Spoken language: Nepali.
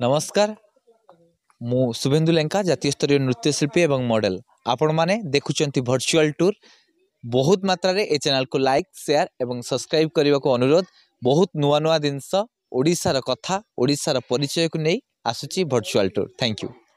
नमस्कार मु शुभेन्दु लेंका जातीय स्तरीय नृत्य शिल्पी एवं मॉडल आपण माने देखुचें भर्चुआल टूर बहुत मात्रा रे ए चैनल को लाइक शेयर एवं सब्सक्राइब करने को अनुरोध बहुत नुआ नुआ दिनसा ओडिशा रा कथा ओडिशा रा परिचय को नहीं आसुची भर्चुआल टूर थैंक यू